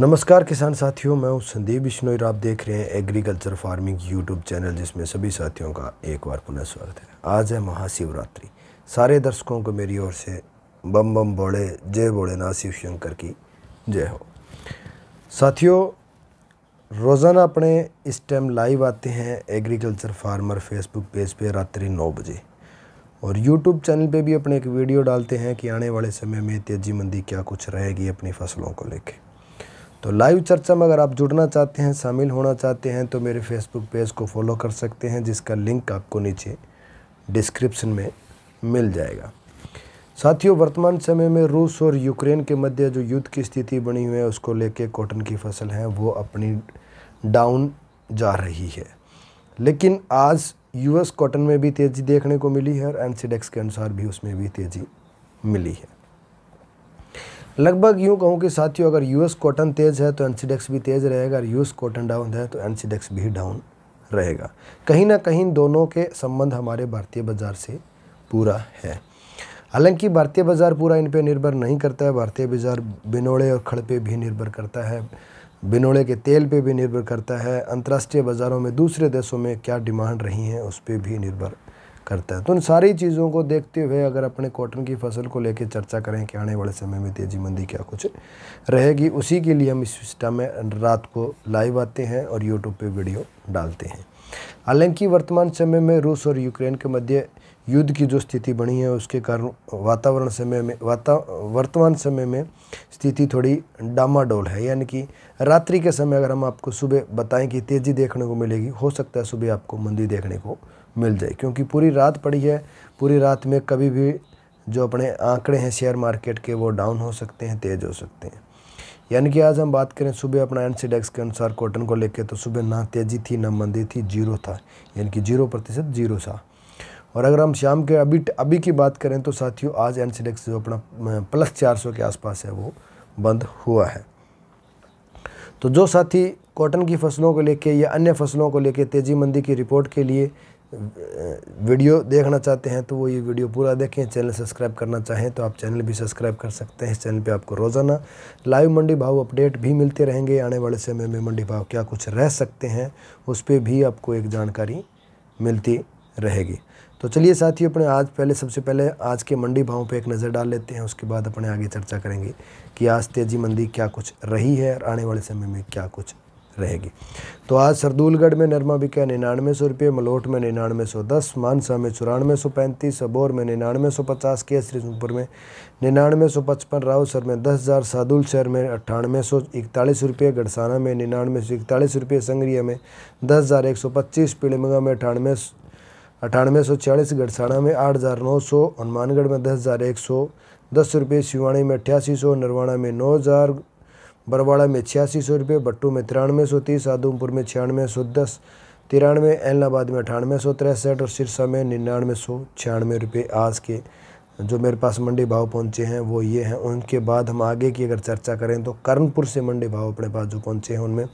नमस्कार किसान साथियों मैं हूँ संदीप बिश्नोई आप देख रहे हैं एग्रीकल्चर फार्मिंग यूट्यूब चैनल जिसमें सभी साथियों का एक बार पुनः स्वागत है आज है महाशिवरात्रि सारे दर्शकों को मेरी ओर से बम बम बोले जय ना शिव शंकर की जय हो साथियों रोज़ाना अपने इस टाइम लाइव आते हैं एग्रीकल्चर फार्मर फेसबुक पेज पे रात्रि नौ बजे और यूट्यूब चैनल पर भी अपने एक वीडियो डालते हैं कि आने वाले समय में तेजी मंदी क्या कुछ रहेगी अपनी फसलों को लेकर तो लाइव चर्चा में अगर आप जुड़ना चाहते हैं शामिल होना चाहते हैं तो मेरे फेसबुक पेज को फॉलो कर सकते हैं जिसका लिंक आपको नीचे डिस्क्रिप्शन में मिल जाएगा साथियों वर्तमान समय में रूस और यूक्रेन के मध्य जो युद्ध की स्थिति बनी हुई है उसको लेके कॉटन की फसल है वो अपनी डाउन जा रही है लेकिन आज यूएस कॉटन में भी तेज़ी देखने को मिली है और एनसीडेक्स e के अनुसार भी उसमें भी तेज़ी मिली है लगभग यूँ कहूँ कि साथियों अगर यूएस कॉटन तेज़ है तो एनसीडेक्स भी तेज़ रहेगा यू यूएस कॉटन डाउन है तो एनसीडेक्स भी डाउन रहेगा कहीं ना कहीं दोनों के संबंध हमारे भारतीय बाज़ार से पूरा है हालांकि भारतीय बाज़ार पूरा इन पर निर्भर नहीं करता है भारतीय बाज़ार बिनोड़े और खड़ पे भी निर्भर करता है बिनोड़े के तेल पे भी निर्भर करता है अंतर्राष्ट्रीय बाज़ारों में दूसरे देशों में क्या डिमांड रही है उस पर भी निर्भर करता है तो उन सारी चीज़ों को देखते हुए अगर अपने कॉटन की फसल को लेकर चर्चा करें कि आने वाले समय में तेज़ी मंदी क्या कुछ रहेगी उसी के लिए हम इस सिस्टम में रात को लाइव आते हैं और यूट्यूब पर वीडियो डालते हैं हालांकि वर्तमान समय में रूस और यूक्रेन के मध्य युद्ध की जो स्थिति बनी है उसके कारण वातावरण समय में वाता वर्तमान समय में स्थिति थोड़ी डामाडोल है यानी कि रात्रि के समय अगर हम आपको सुबह बताएं कि तेज़ी देखने को मिलेगी हो सकता है सुबह आपको मंदी देखने को मिल जाए क्योंकि पूरी रात पड़ी है पूरी रात में कभी भी जो अपने आंकड़े हैं शेयर मार्केट के वो डाउन हो सकते हैं तेज़ हो सकते हैं यानी कि आज हम बात करें सुबह अपना एन के अनुसार कॉटन को लेकर तो सुबह ना तेज़ी थी ना मंदी थी जीरो था यानी कि जीरो प्रतिशत जीरो था और अगर हम शाम के अभी अभी की बात करें तो साथियों आज एन जो अपना प्लस चार के आसपास है वो बंद हुआ है तो जो साथी कॉटन की फसलों को लेकर या अन्य फसलों को लेकर तेज़ी मंदी की रिपोर्ट के लिए वीडियो देखना चाहते हैं तो वो ये वीडियो पूरा देखें चैनल सब्सक्राइब करना चाहें तो आप चैनल भी सब्सक्राइब कर सकते हैं इस चैनल पे आपको रोज़ाना लाइव मंडी भाव अपडेट भी मिलते रहेंगे आने वाले समय में मंडी भाव क्या कुछ रह सकते हैं उस पर भी आपको एक जानकारी मिलती रहेगी तो चलिए साथियों अपने आज पहले सबसे पहले आज के मंडी भाव पर एक नज़र डाल लेते हैं उसके बाद अपने आगे चर्चा करेंगे कि आज तेज़ी मंदी क्या कुछ रही है और आने वाले समय में क्या कुछ रहेगी तो आज सरदूलगढ़ में नरमा बिका निन्यानवे सौ रुपये मलोट में निन्यानवे सौ दस मानसा में चौरानवे सौ पैंतीस अबोर में निन्यानवे सौ पचास के सुपुर में निन्यानवे सौ पचपन रावसर में दस हज़ार सादुल शहर में अट्ठानवे सौ इकतालीस रुपये गढ़साना में निन्यानवे सौ इकतालीस रुपये संगरिया में दस हज़ार एक सौ पच्चीस पीड़मगा में अठानवे अठानवे सौ छियालीस गढ़साना में आठ हज़ार नौ सौ हनुमानगढ़ में दस हज़ार एक सौ दस रुपये शिवाणी में अठासी सौ नरवाना में नौ हज़ार बरवाड़ा में छियासी सौ रुपये भट्टू में तिरानवे सौ तीस आदमपुर में छियानवे सौ दस तिरानवे एलनाबाद में अठानवे सौ तिरसठ और सिरसा में निन्यानवे सौ छियानवे रुपये आज के जो मेरे पास मंडी भाव पहुंचे हैं वो ये हैं उनके बाद हम आगे की अगर चर्चा करें तो करनपुर से मंडी भाव अपने पास जो पहुंचे हैं उनमें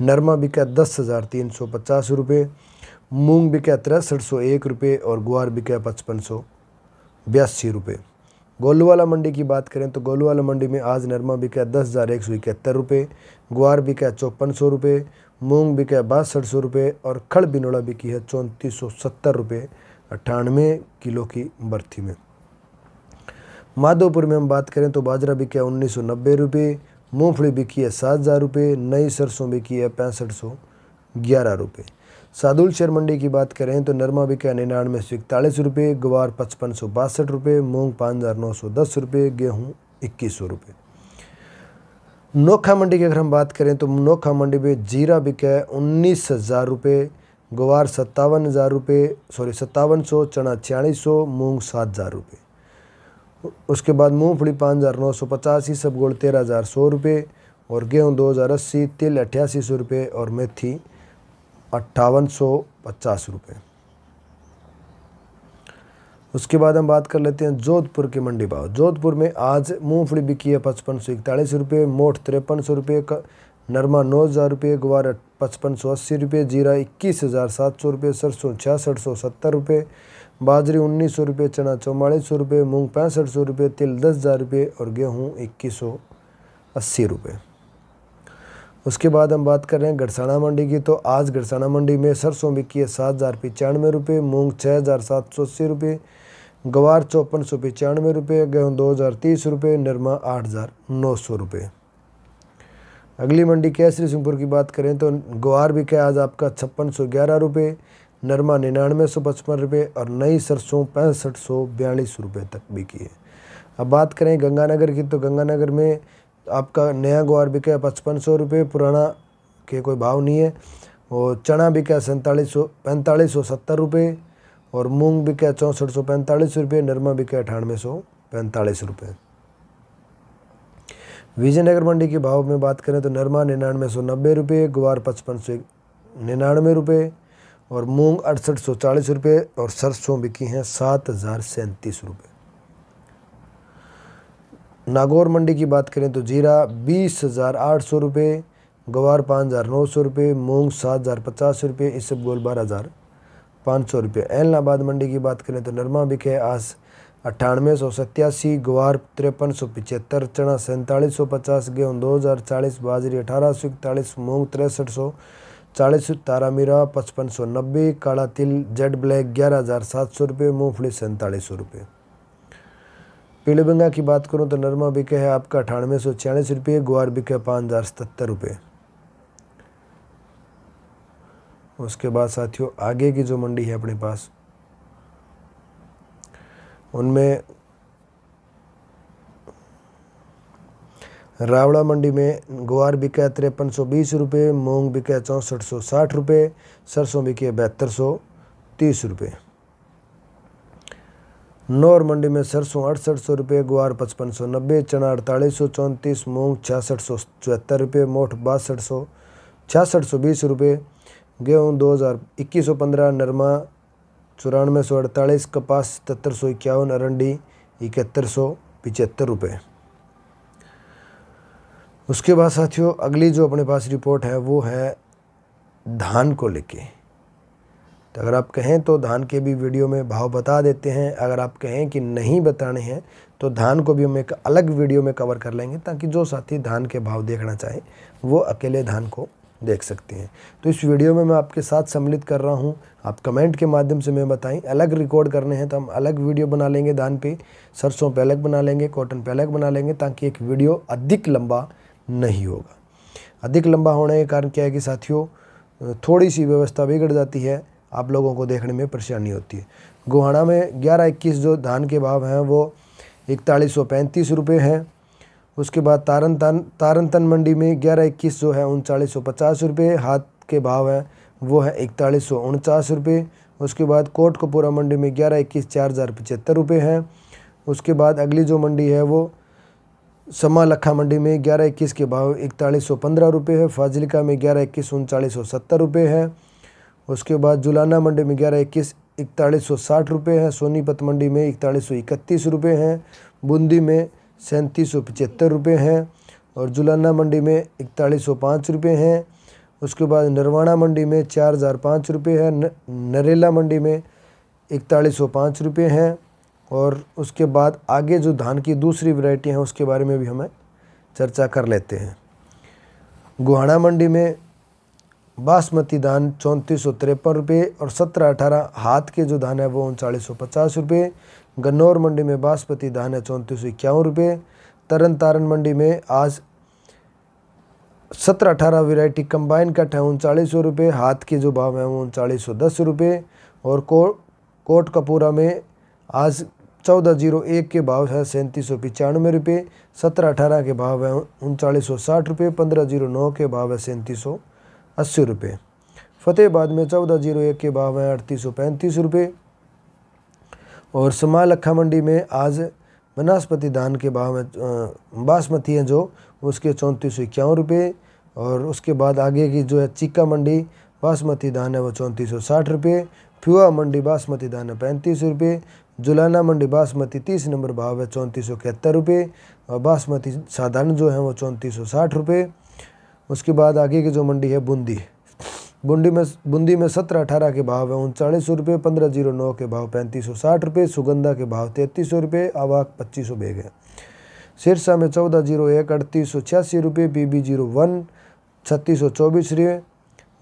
नरमा बिका दस हज़ार तीन सौ पचास रुपये मूंग बिका तिरसठ सौ एक रुपये और ग्वार बिका पचपन सौ बयासी रुपये गोलूवाला मंडी की बात करें तो गोलूवाला मंडी में आज नरमा बिका दस हज़ार एक सौ इकहत्तर रुपये ग्वार बिका चौपन सौ रुपये मूँग बिका बासठ सौ रुपये और खड़ बिनोड़ा बिकी है चौंतीस सौ सत्तर रुपये अट्ठानवे किलो की बर्थी में माधोपुर में हम बात करें तो बाजरा बिका उन्नीस सौ नब्बे रुपये मूँगफली बिकी है सात हज़ार रुपये नई सरसों बिकी है पैंसठ सौ ग्यारह रुपये सादुल शेयर मंडी की बात करें तो नरमा बिका निन्यानवे सौ इकतालीस रुपये ग्वार पचपन सौ बासठ रुपये मूँग पाँच हज़ार नौ सौ दस रुपये गेहूँ इक्कीस सौ रुपये नोखा मंडी की अगर हम बात करें तो नोखा मंडी में जीरा बिका है उन्नीस हज़ार रुपये ग्वार सत्तावन हज़ार रुपये सॉरी सत्तावन सौ चना छियालीस सौ मूँग सात हज़ार रुपये उसके बाद मूँगफली पाँच हज़ार नौ सौ पचासी सब गोल तेरह हज़ार सौ रुपये और गेहूँ दो हज़ार अस्सी तिल अट्ठासी सौ रुपये और मेथी अट्ठावन सौ पचास रुपये उसके बाद हम बात कर लेते हैं जोधपुर के मंडी भाव जोधपुर में आज मूंगफली बिकी है पचपन सौ इकतालीस रुपये मोठ तिरपन सौ रुपये नरमा नौ हज़ार रुपये ग्वार पचपन सौ अस्सी रुपये जीरा इक्कीस हज़ार सात सौ रुपये सरसों छियासठ सौ सत्तर रुपये बाजरी उन्नीस सौ रुपये चना चौवालीस सौ रुपये मूँग पैंसठ सौ रुपये तिल दस हज़ार रुपये और गेहूँ इक्कीस सौ अस्सी रुपये उसके बाद हम बात कर रहे हैं गरसाना मंडी की तो आज गरसाना मंडी में सरसों बिकी है सात हज़ार पचानवे रुपये मूँग छः हज़ार सात सौ अस्सी रुपये गवार चौपन सौ पचानवे रुपये गेहूँ दो हज़ार तीस रुपये निरमा आठ हज़ार नौ सौ रुपये अगली मंडी कैसरी सिंहपुर की बात करें तो ग्वार भी क्या आज आपका छप्पन सौ ग्यारह रुपये नरमा निन्यानवे सौ पचपन रुपये और नई सरसों पैंसठ सौ बयालीस रुपये तक बिकी है अब बात करें गंगानगर की तो गंगानगर में आपका नया ग्वार बिका पचपन सौ रुपये पुराना के कोई भाव नहीं है और चना बिका सैंतालीस सौ पैंतालीस सौ सत्तर रुपये और मूंग बिका चौंसठ सौ पैंतालीस रुपये नरमा बिका अठानवे सौ पैंतालीस रुपये विजयनगर मंडी के भाव में बात करें तो नरमा निन्यानवे सौ नब्बे रुपये ग्वार पचपन सौ निन्यानवे रुपये और मूंग अड़सठ सौ चालीस रुपये और सरसों बिकी हैं सात हज़ार सैंतीस रुपये नागौर मंडी की बात करें तो जीरा बीस हज़ार आठ सौ रुपये गवार पाँच हज़ार नौ सौ रुपये मूँग सात हज़ार पचास रुपये गोल बारह हज़ार पाँच सौ रुपये एलनाबाद मंडी की बात करें तो नरमा बिके आज अट्ठानवे सौ सत्यासी ग्वार तिरपन सौ पिचहत्तर चना सैंतालीस सौ पचास गेहूँ दो हज़ार चालीस बाजरी अठारह सौ इकतालीस मूँग तिरसठ सौ चालीस तारा मीरा पचपन सौ नब्बे काला तिल जेड ब्लैक ग्यारह हज़ार सात सौ रुपये मूँगफली सैंतालीस सौ रुपये पीलेबंगा की बात करूँ तो नरमा बिके है आपका अठानवे सौ छियालीस रुपये ग्वार बिके पाँच हज़ार सतर रुपये उसके बाद साथियों आगे की जो मंडी है अपने पास उनमें रावड़ा मंडी में ग्वार बिका तिरपन सौ बीस रुपये मूँग बिके चौंसठ सौ साठ रुपये सरसों बिके बहत्तर सौ तीस रुपये नौर मंडी में सरसों अड़सठ सौ रुपये ग्वार पचपन सौ नब्बे चना अड़तालीस सौ चौंतीस मूँग छियासठ सौ चौहत्तर रुपये मोठ बासठ सौ छियासठ सौ बीस रुपये गेहूँ दो हज़ार इक्कीस सौ पंद्रह नरमा चौरानवे सौ अड़तालीस कपास सतर सौ इक्यावन अरंडी इकहत्तर सौ पिचहत्तर रुपये उसके बाद साथियों अगली जो अपने पास रिपोर्ट है वो है धान को लेके तो अगर आप कहें तो धान के भी वीडियो में भाव बता देते हैं अगर आप कहें कि नहीं बताने हैं तो धान को भी हम एक अलग वीडियो में कवर कर लेंगे ताकि जो साथी धान के भाव देखना चाहे वो अकेले धान को देख सकते हैं तो इस वीडियो में मैं आपके साथ सम्मिलित कर रहा हूं आप कमेंट के माध्यम से मैं बताएं अलग रिकॉर्ड करने हैं तो हम अलग वीडियो बना लेंगे धान पे सरसों पे अलग बना लेंगे कॉटन पे अलग बना लेंगे ताकि एक वीडियो अधिक लंबा नहीं होगा अधिक लंबा होने के कारण क्या है कि साथियों थोड़ी सी व्यवस्था बिगड़ जाती है आप लोगों को देखने में परेशानी होती है गोहाना में ग्यारह इक्कीस जो धान के भाव हैं वो इकतालीस सौ पैंतीस रुपये हैं उसके बाद तारन तन तारन तन मंडी में ग्यारह इक्कीस जो है उनचालीस सौ पचास रुपये हाथ के भाव हैं वो है इकतालीस सौ उनचास रुपये उसके बाद कोट कपूरा मंडी में ग्यारह इक्कीस चार हज़ार पचहत्तर रुपये हैं उसके बाद अगली जो मंडी है वो समा लखा मंडी में ग्यारह इक्कीस के भाव इकतालीस सौ पंद्रह रुपये है फाजिलका में ग्यारह इक्कीस उनचालीस सौ सत्तर रुपये है उसके बाद जुलाना मंडी में ग्यारह इक्कीस इकतालीस सौ साठ रुपये हैं सोनीपत मंडी में इकतालीस सौ इकतीस रुपये हैं बूंदी में सैंतीस सौ पचहत्तर रुपये हैं और जुलाना मंडी में इकतालीस सौ पाँच रुपये हैं उसके बाद नरवाना मंडी में चार हज़ार पाँच रुपये है नरेला मंडी में इकतालीस सौ पाँच रुपये हैं और उसके बाद आगे जो धान की दूसरी वैरायटी हैं उसके बारे में भी हमें चर्चा कर लेते हैं गुहाड़ा मंडी में बासमती धान चौंतीस सौ तिरपन रुपये और सत्रह अठारह हाथ के जो धान है वो उनचालीस सौ पचास रुपये गन्नौर मंडी में बासमती धान है चौंतीस सौ इक्यावन रुपये तरन तारण मंडी में आज सत्रह अठारह वेराइटी कंबाइन कट है उनचालीस सौ रुपये हाथ के जो भाव हैं वो उनचालीस सौ दस रुपये और को कोट कपूरा में आज चौदह जीरो एक के भाव है सैंतीस सौ पचानवे रुपये सत्रह अठारह के भाव हैं उनचालीस सौ साठ रुपये पंद्रह जीरो नौ के भाव है सैंतीस सौ अस्सी रुपये फतेहबाद में चौदह जीरो एक के भाव हैं अड़तीस सौ पैंतीस रुपये और समाल अखा मंडी में आज वनस्पति धान के भाव में बासमती हैं जो उसके चौंतीस सौ इक्यावन रुपये और उसके बाद आगे की जो है चिक्का मंडी बासमती धान है वो चौंतीस सौ साठ रुपये फ्यूआ मंडी बासमती धान है पैंतीस रुपये जुलाना मंडी बासमती तीस नंबर भाव है चौंतीस सौ इकहत्तर रुपये और बासमती साधारण जो है वो चौंतीस सौ साठ रुपये उसके बाद आगे की जो मंडी है बूंदी बूंदी में बूंदी में सत्रह अठारह के भाव है उनचालीस सौ रुपये पंद्रह जीरो नौ के भाव पैंतीस सौ साठ रुपये सुगंधा के भाव तैंतीस सौ रुपये आवाक पच्चीस सौ बेग है सिरसा में चौदह जीरो एक अड़तीस सौ छियासी रुपये बी बी जीरो वन छत्तीस सौ चौबीस रुपये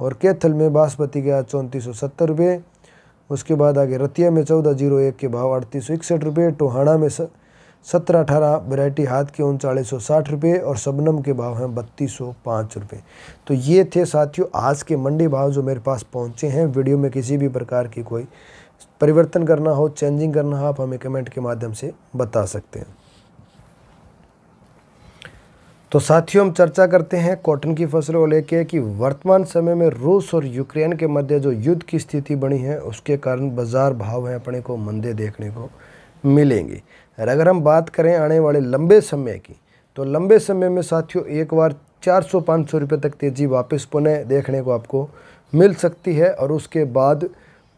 और कैथल में बासमती के आज चौंतीस सौ सत्तर रुपये उसके बाद आगे रतिया में चौदह जीरो एक के भाव अड़तीस सौ इकसठ रुपये टोहाड़ा में स सत्रह अठारह वेराइटी हाथ के उनचालीस सौ साठ रुपये और सबनम के भाव हैं बत्तीस सौ पाँच रुपये तो ये थे साथियों आज के मंडी भाव जो मेरे पास पहुँचे हैं वीडियो में किसी भी प्रकार की कोई परिवर्तन करना हो चेंजिंग करना हो आप हमें कमेंट के माध्यम से बता सकते हैं तो साथियों हम चर्चा करते हैं कॉटन की फसलों को लेकर कि वर्तमान समय में रूस और यूक्रेन के मध्य जो युद्ध की स्थिति बनी है उसके कारण बाज़ार भाव हैं अपने को मंदे देखने को मिलेंगे और अगर हम बात करें आने वाले लंबे समय की तो लंबे समय में साथियों एक बार 400-500 रुपए तक तेज़ी वापस पुनः देखने को आपको मिल सकती है और उसके बाद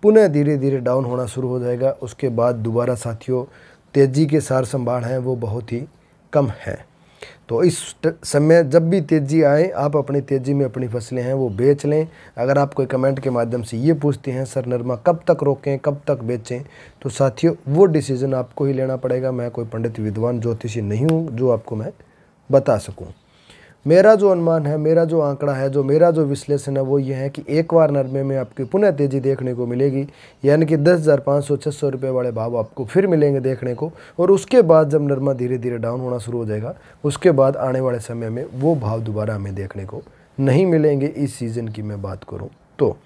पुनः धीरे धीरे डाउन होना शुरू हो जाएगा उसके बाद दोबारा साथियों तेज़ी के सार संभाल हैं वो बहुत ही कम है तो इस समय जब भी तेज़ी आए आप अपनी तेज़ी में अपनी फसलें हैं वो बेच लें अगर आप कोई कमेंट के माध्यम से ये पूछते हैं सर नरमा कब तक रोकें कब तक बेचें तो साथियों वो डिसीज़न आपको ही लेना पड़ेगा मैं कोई पंडित विद्वान ज्योतिषी नहीं हूँ जो आपको मैं बता सकूँ मेरा जो अनुमान है मेरा जो आंकड़ा है जो मेरा जो विश्लेषण है वो ये है कि एक बार नरमे में आपकी पुनः तेज़ी देखने को मिलेगी यानी कि दस हज़ार पाँच सौ छः सौ रुपये वाले भाव आपको फिर मिलेंगे देखने को और उसके बाद जब नरमा धीरे धीरे डाउन होना शुरू हो जाएगा उसके बाद आने वाले समय में वो भाव दोबारा हमें देखने को नहीं मिलेंगे इस सीज़न की मैं बात करूँ तो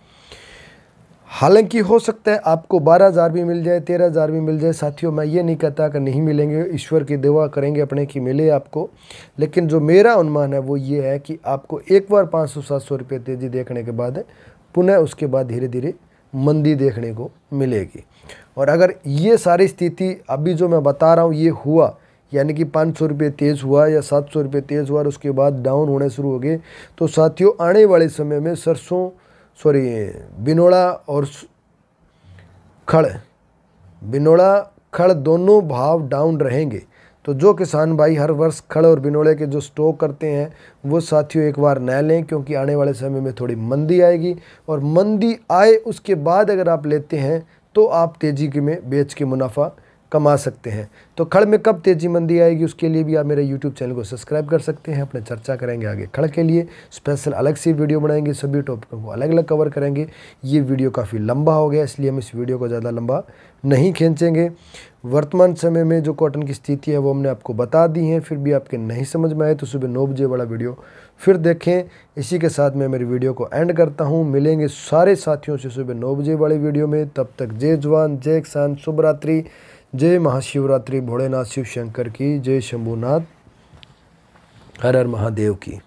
हालांकि हो सकता है आपको बारह हज़ार भी मिल जाए तेरह हज़ार भी मिल जाए साथियों मैं ये नहीं कहता कि नहीं मिलेंगे ईश्वर की दुआ करेंगे अपने कि मिले आपको लेकिन जो मेरा अनुमान है वो ये है कि आपको एक बार पाँच सौ सात सौ रुपये तेज़ी देखने के बाद पुनः उसके बाद धीरे धीरे मंदी देखने को मिलेगी और अगर ये सारी स्थिति अभी जो मैं बता रहा हूँ ये हुआ यानी कि पाँच सौ रुपये तेज़ हुआ या सात सौ रुपये तेज़ हुआ और उसके बाद डाउन होने शुरू हो गए तो साथियों आने वाले समय में सरसों सॉरी बिनोड़ा और खड़ बिनोड़ा खड़ दोनों भाव डाउन रहेंगे तो जो किसान भाई हर वर्ष खड़ और बिनोड़े के जो स्टॉक करते हैं वो साथियों एक बार न लें क्योंकि आने वाले समय में थोड़ी मंदी आएगी और मंदी आए उसके बाद अगर आप लेते हैं तो आप तेज़ी के में बेच के मुनाफा कमा सकते हैं तो खड़ में कब तेजी मंदी आएगी उसके लिए भी आप मेरे यूट्यूब चैनल को सब्सक्राइब कर सकते हैं अपने चर्चा करेंगे आगे खड़ के लिए स्पेशल अलग से वीडियो बनाएंगे सभी टॉपिकों को अलग अलग कवर करेंगे ये वीडियो काफ़ी लंबा हो गया इसलिए हम इस वीडियो को ज़्यादा लंबा नहीं खींचेंगे वर्तमान समय में जो कॉटन की स्थिति है वो हमने आपको बता दी है फिर भी आपके नहीं समझ में आए तो सुबह नौ बजे वाला वीडियो फिर देखें इसी के साथ मैं मेरी वीडियो को एंड करता हूँ मिलेंगे सारे साथियों से सुबह नौ बजे वाले वीडियो में तब तक जय जवान जय किसान शुभ रात्रि जय महाशिवरात्रि भोलेनाथ शिव शंकर की जय शंभुनाथ हर हर महादेव की